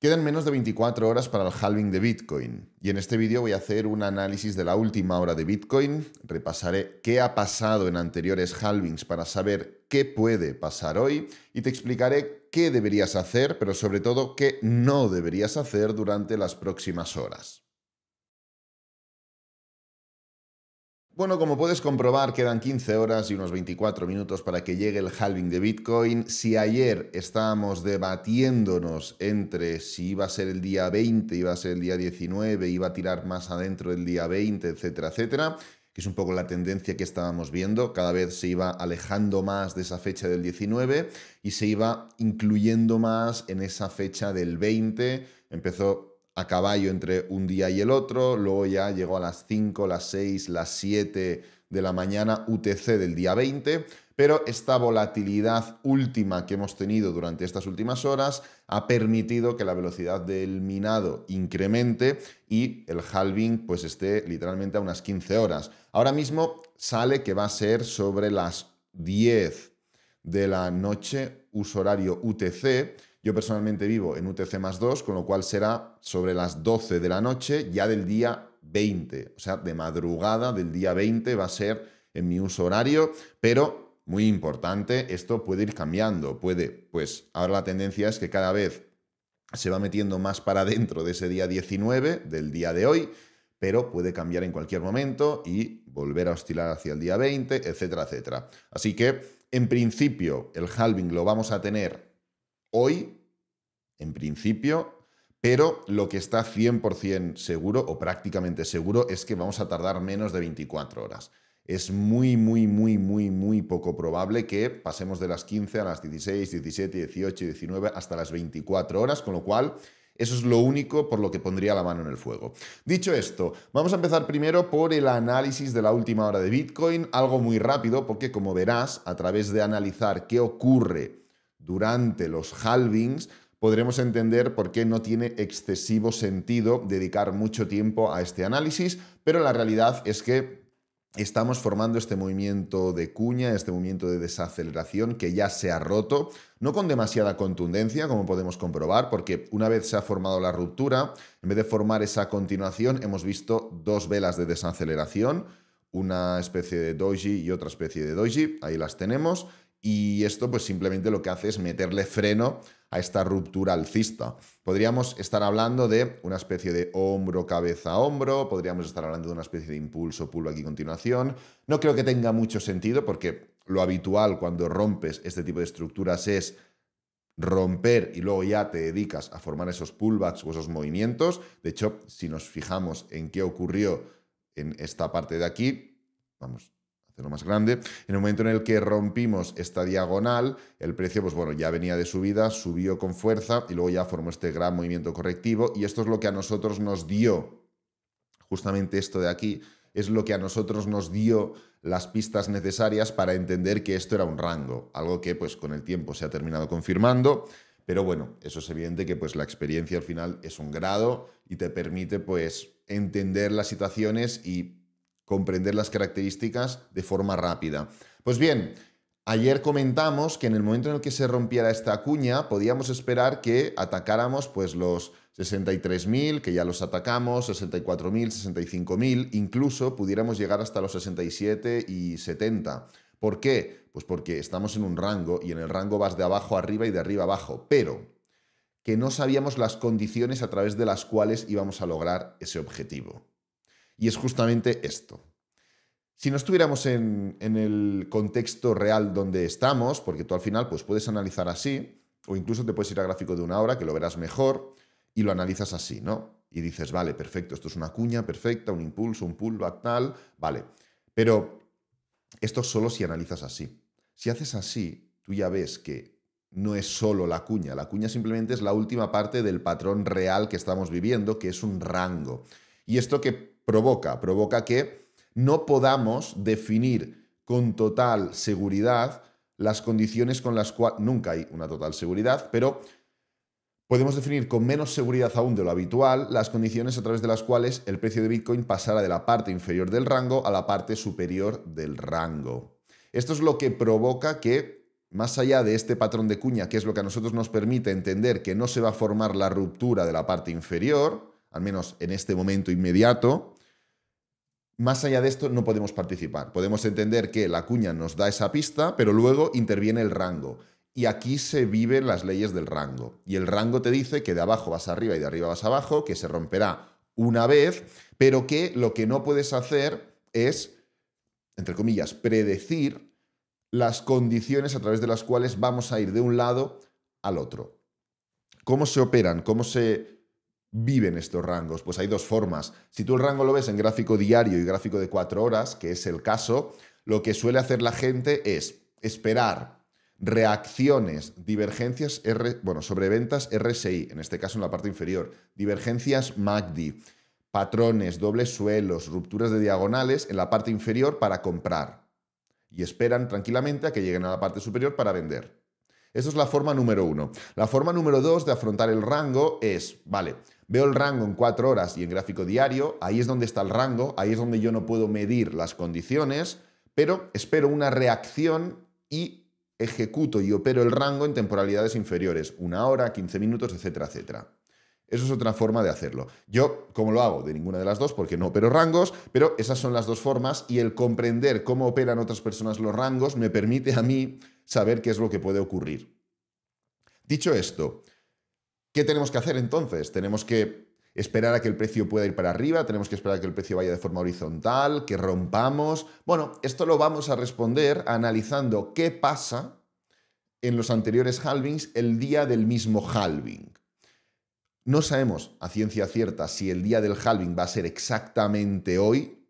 Quedan menos de 24 horas para el halving de Bitcoin y en este vídeo voy a hacer un análisis de la última hora de Bitcoin, repasaré qué ha pasado en anteriores halvings para saber qué puede pasar hoy y te explicaré qué deberías hacer, pero sobre todo qué no deberías hacer durante las próximas horas. Bueno, como puedes comprobar, quedan 15 horas y unos 24 minutos para que llegue el halving de Bitcoin. Si ayer estábamos debatiéndonos entre si iba a ser el día 20, iba a ser el día 19, iba a tirar más adentro el día 20, etcétera, etcétera, que es un poco la tendencia que estábamos viendo, cada vez se iba alejando más de esa fecha del 19 y se iba incluyendo más en esa fecha del 20, empezó a caballo entre un día y el otro, luego ya llegó a las 5, las 6, las 7 de la mañana UTC del día 20, pero esta volatilidad última que hemos tenido durante estas últimas horas ha permitido que la velocidad del minado incremente y el halving pues esté literalmente a unas 15 horas. Ahora mismo sale que va a ser sobre las 10 de la noche, uso horario UTC, yo personalmente vivo en UTC más 2, con lo cual será sobre las 12 de la noche ya del día 20, o sea, de madrugada del día 20 va a ser en mi uso horario, pero muy importante, esto puede ir cambiando, puede, pues ahora la tendencia es que cada vez se va metiendo más para dentro de ese día 19, del día de hoy, pero puede cambiar en cualquier momento y volver a oscilar hacia el día 20, etcétera, etcétera. Así que, en principio, el halving lo vamos a tener hoy, en principio, pero lo que está 100% seguro o prácticamente seguro es que vamos a tardar menos de 24 horas. Es muy, muy, muy, muy, muy poco probable que pasemos de las 15 a las 16, 17, 18, 19 hasta las 24 horas, con lo cual eso es lo único por lo que pondría la mano en el fuego. Dicho esto, vamos a empezar primero por el análisis de la última hora de Bitcoin, algo muy rápido porque como verás, a través de analizar qué ocurre durante los halvings, podremos entender por qué no tiene excesivo sentido dedicar mucho tiempo a este análisis, pero la realidad es que estamos formando este movimiento de cuña, este movimiento de desaceleración que ya se ha roto, no con demasiada contundencia, como podemos comprobar, porque una vez se ha formado la ruptura, en vez de formar esa continuación, hemos visto dos velas de desaceleración una especie de doji y otra especie de doji, ahí las tenemos, y esto pues simplemente lo que hace es meterle freno a esta ruptura alcista. Podríamos estar hablando de una especie de hombro, cabeza, hombro, podríamos estar hablando de una especie de impulso, pullback aquí continuación. No creo que tenga mucho sentido porque lo habitual cuando rompes este tipo de estructuras es romper y luego ya te dedicas a formar esos pullbacks o esos movimientos. De hecho, si nos fijamos en qué ocurrió en esta parte de aquí, vamos, lo más grande. En el momento en el que rompimos esta diagonal, el precio, pues bueno, ya venía de subida, subió con fuerza y luego ya formó este gran movimiento correctivo. Y esto es lo que a nosotros nos dio, justamente esto de aquí, es lo que a nosotros nos dio las pistas necesarias para entender que esto era un rango, algo que pues con el tiempo se ha terminado confirmando. Pero bueno, eso es evidente que pues la experiencia al final es un grado y te permite pues entender las situaciones y comprender las características de forma rápida. Pues bien, ayer comentamos que en el momento en el que se rompiera esta cuña, podíamos esperar que atacáramos pues los 63.000, que ya los atacamos, 64.000, 65.000, incluso pudiéramos llegar hasta los 67 y 70. ¿Por qué? Pues porque estamos en un rango y en el rango vas de abajo arriba y de arriba abajo, pero que no sabíamos las condiciones a través de las cuales íbamos a lograr ese objetivo. Y es justamente esto. Si no estuviéramos en, el contexto real donde estamos, porque tú al final pues, puedes analizar así, o incluso te puedes ir a gráfico de una hora, que lo verás mejor, y lo analizas así, ¿no? Y dices, vale, perfecto, esto es una cuña perfecta, un impulso, un pullback, tal, vale. Pero esto solo si analizas así. Si haces así, tú ya ves que no es solo la cuña, la cuña simplemente es la última parte del patrón real que estamos viviendo, que es un rango. Y esto que provoca? Provoca que no podamos definir con total seguridad las condiciones con las cuales nunca hay una total seguridad, pero podemos definir con menos seguridad aún de lo habitual las condiciones a través de las cuales el precio de Bitcoin pasará de la parte inferior del rango a la parte superior del rango. Esto es lo que provoca que, más allá de este patrón de cuña, que es lo que a nosotros nos permite entender que no se va a formar la ruptura de la parte inferior, al menos en este momento inmediato, más allá de esto no podemos participar. Podemos entender que la cuña nos da esa pista, pero luego interviene el rango. Y aquí se viven las leyes del rango. Y el rango te dice que de abajo vas arriba y de arriba vas abajo, que se romperá una vez, pero que lo que no puedes hacer es, entre comillas, predecir las condiciones a través de las cuales vamos a ir de un lado al otro. ¿Cómo se operan? ¿Cómo se viven estos rangos? Pues hay dos formas. Si tú el rango lo ves en gráfico diario y gráfico de cuatro horas, que es el caso, lo que suele hacer la gente es esperar reacciones, divergencias, R, bueno, sobreventas RSI, en este caso en la parte inferior, divergencias MACD, patrones, dobles suelos, rupturas de diagonales en la parte inferior para comprar. Y esperan tranquilamente a que lleguen a la parte superior para vender. Eso es la forma número uno. La forma número dos de afrontar el rango es, vale, veo el rango en cuatro horas y en gráfico diario, ahí es donde está el rango, ahí es donde yo no puedo medir las condiciones, pero espero una reacción y ejecuto y opero el rango en temporalidades inferiores, una hora, 15 minutos, etcétera, etcétera. Eso es otra forma de hacerlo. Yo, ¿cómo lo hago? De ninguna de las dos, porque no opero rangos, pero esas son las dos formas y el comprender cómo operan otras personas los rangos me permite a mí saber qué es lo que puede ocurrir. Dicho esto, ¿qué tenemos que hacer entonces? Tenemos que esperar a que el precio pueda ir para arriba, tenemos que esperar a que el precio vaya de forma horizontal, que rompamos. Bueno, esto lo vamos a responder analizando qué pasa en los anteriores halvings el día del mismo halving. No sabemos a ciencia cierta si el día del halving va a ser exactamente hoy,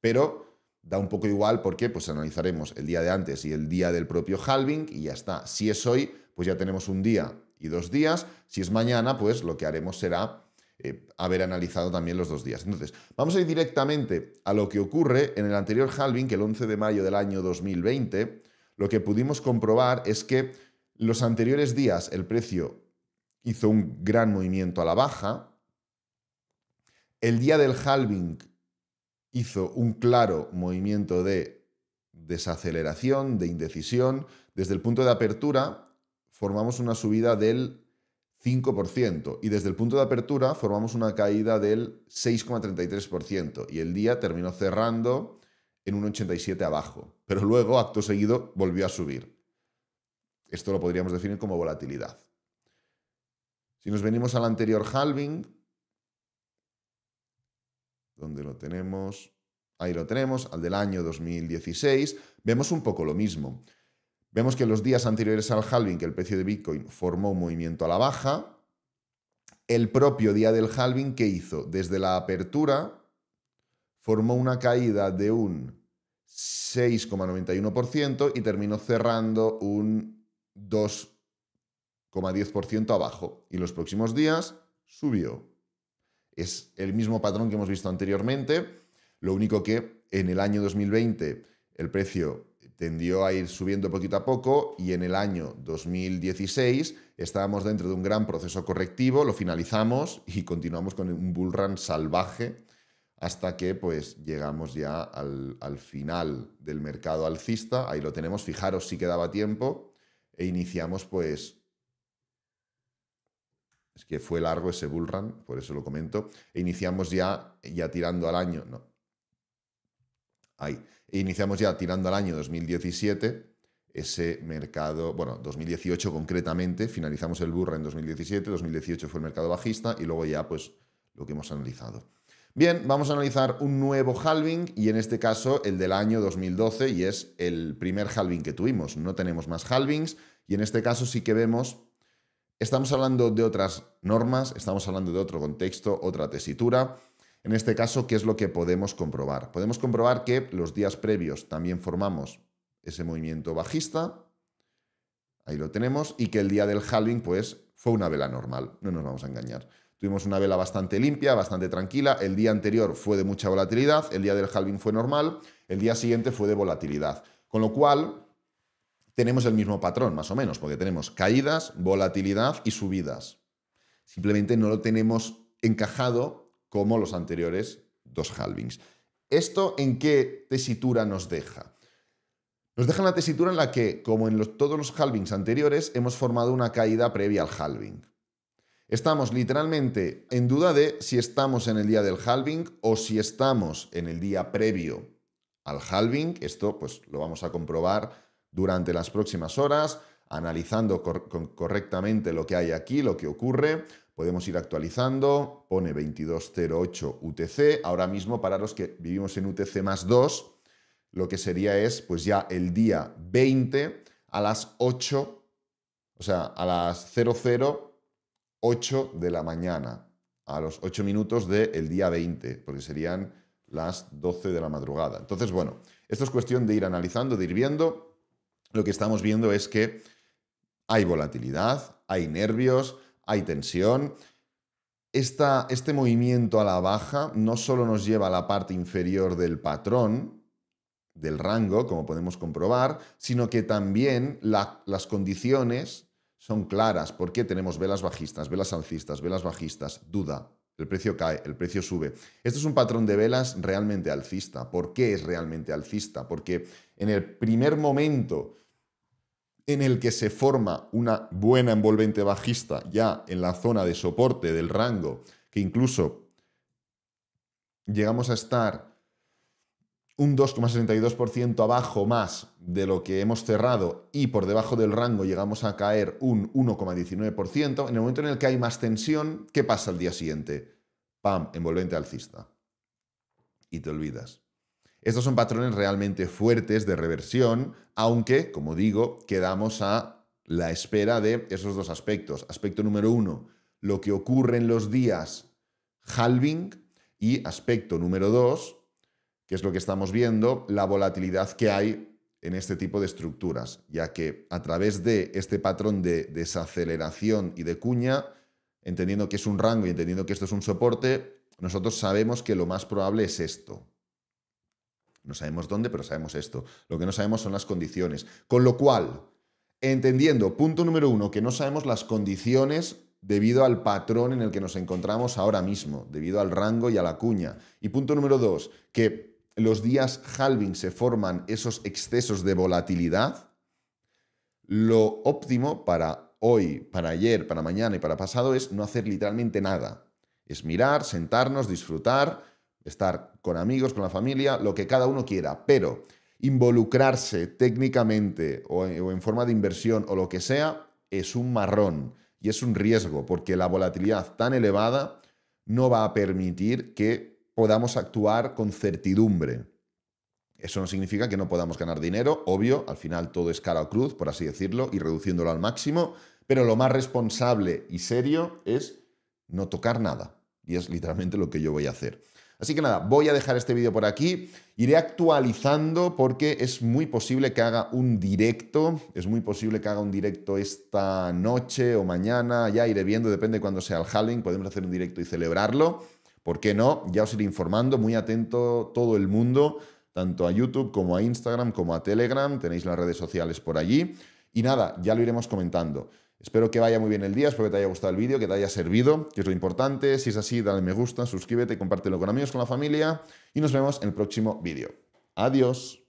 pero da un poco igual porque pues analizaremos el día de antes y el día del propio halving y ya está. Si es hoy, pues ya tenemos un día y dos días. Si es mañana, pues lo que haremos será eh, haber analizado también los dos días. Entonces, vamos a ir directamente a lo que ocurre en el anterior halving, que el 11 de mayo del año 2020, lo que pudimos comprobar es que los anteriores días el precio hizo un gran movimiento a la baja. El día del halving hizo un claro movimiento de desaceleración, de indecisión. Desde el punto de apertura formamos una subida del 5% y desde el punto de apertura formamos una caída del 6,33% y el día terminó cerrando en un 87 abajo, pero luego acto seguido volvió a subir. Esto lo podríamos definir como volatilidad. Si nos venimos al anterior halving, donde lo tenemos? Ahí lo tenemos, al del año 2016. Vemos un poco lo mismo. Vemos que en los días anteriores al halving, que el precio de Bitcoin formó un movimiento a la baja, el propio día del halving, ¿qué hizo? Desde la apertura formó una caída de un 6,91% y terminó cerrando un 2,10% abajo. Y los próximos días subió. Es el mismo patrón que hemos visto anteriormente, lo único que en el año 2020 el precio tendió a ir subiendo poquito a poco y en el año 2016 estábamos dentro de un gran proceso correctivo, lo finalizamos y continuamos con un bull run salvaje hasta que pues llegamos ya al, al, final del mercado alcista, ahí lo tenemos, fijaros si quedaba tiempo, e iniciamos pues es que fue largo ese bull run, por eso lo comento. E iniciamos ya, ya tirando al año, no. Ahí. E iniciamos ya tirando al año 2017 ese mercado, bueno, 2018 concretamente, finalizamos el burra en 2017, 2018 fue el mercado bajista y luego ya pues lo que hemos analizado. Bien, vamos a analizar un nuevo halving y en este caso el del año 2012 y es el primer halving que tuvimos. No tenemos más halvings y en este caso sí que vemos Estamos hablando de otras normas, estamos hablando de otro contexto, otra tesitura. En este caso, ¿qué es lo que podemos comprobar? Podemos comprobar que los días previos también formamos ese movimiento bajista, ahí lo tenemos, y que el día del halving pues fue una vela normal, no nos vamos a engañar. Tuvimos una vela bastante limpia, bastante tranquila, el día anterior fue de mucha volatilidad, el día del halving fue normal, el día siguiente fue de volatilidad. Con lo cual, tenemos el mismo patrón, más o menos, porque tenemos caídas, volatilidad y subidas. Simplemente no lo tenemos encajado como los anteriores dos halvings. ¿Esto en qué tesitura nos deja? Nos deja en la tesitura en la que, como en todos los halvings anteriores, hemos formado una caída previa al halving. Estamos literalmente en duda de si estamos en el día del halving o si estamos en el día previo al halving. Esto pues lo vamos a comprobar durante las próximas horas, analizando correctamente lo que hay aquí, lo que ocurre. Podemos ir actualizando, pone 2208 UTC. Ahora mismo, para los que vivimos en UTC más 2, lo que sería es, pues ya el día 20 a las 8, o sea, a las 008 de la mañana, a los 8 minutos del día 20, porque serían las 12 de la madrugada. Entonces, bueno, esto es cuestión de ir analizando, de ir viendo lo que estamos viendo es que hay volatilidad, hay nervios, hay tensión. este movimiento a la baja no solo nos lleva a la parte inferior del patrón, del rango, como podemos comprobar, sino que también las condiciones son claras. ¿Por qué tenemos velas bajistas, velas alcistas, velas bajistas? Duda, el precio cae, el precio sube. Esto es un patrón de velas realmente alcista. ¿Por qué es realmente alcista? Porque en el primer momento en el que se forma una buena envolvente bajista, ya en la zona de soporte del rango, que incluso llegamos a estar un 2,62% abajo más de lo que hemos cerrado y por debajo del rango llegamos a caer un 1,19%, en el momento en el que hay más tensión, ¿qué pasa al día siguiente? ¡Pam! Envolvente alcista. Y te olvidas. Estos son patrones realmente fuertes de reversión, aunque, como digo, quedamos a la espera de esos dos aspectos. Aspecto número uno, lo que ocurre en los días halving y aspecto número dos, que es lo que estamos viendo, la volatilidad que hay en este tipo de estructuras, ya que a través de este patrón de desaceleración y de cuña, entendiendo que es un rango y entendiendo que esto es un soporte, nosotros sabemos que lo más probable es esto. No sabemos dónde, pero sabemos esto. Lo que no sabemos son las condiciones. Con lo cual, entendiendo, punto número uno, que no sabemos las condiciones debido al patrón en el que nos encontramos ahora mismo, debido al rango y a la cuña. Y punto número dos, que los días halving se forman esos excesos de volatilidad, lo óptimo para hoy, para ayer, para mañana y para pasado es no hacer literalmente nada. Es mirar, sentarnos, disfrutar, estar con amigos, con la familia, lo que cada uno quiera, pero involucrarse técnicamente o en forma de inversión o lo que sea es un marrón y es un riesgo porque la volatilidad tan elevada no va a permitir que podamos actuar con certidumbre. Eso no significa que no podamos ganar dinero, obvio, al final todo es cara o cruz, por así decirlo, y reduciéndolo al máximo, pero lo más responsable y serio es no tocar nada. Y es literalmente lo que yo voy a hacer. Así que nada, voy a dejar este vídeo por aquí. Iré actualizando porque es muy posible que haga un directo. Es muy posible que haga un directo esta noche o mañana. Ya iré viendo, depende de cuándo sea el Halloween. Podemos hacer un directo y celebrarlo. ¿Por qué no? Ya os iré informando, muy atento todo el mundo, tanto a YouTube como a Instagram, como a Telegram, tenéis las redes sociales por allí. Y nada, ya lo iremos comentando. Espero que vaya muy bien el día, espero que te haya gustado el vídeo, que te haya servido, que es lo importante. Si es así, dale me gusta, suscríbete, compártelo con amigos, con la familia y nos vemos en el próximo vídeo. Adiós.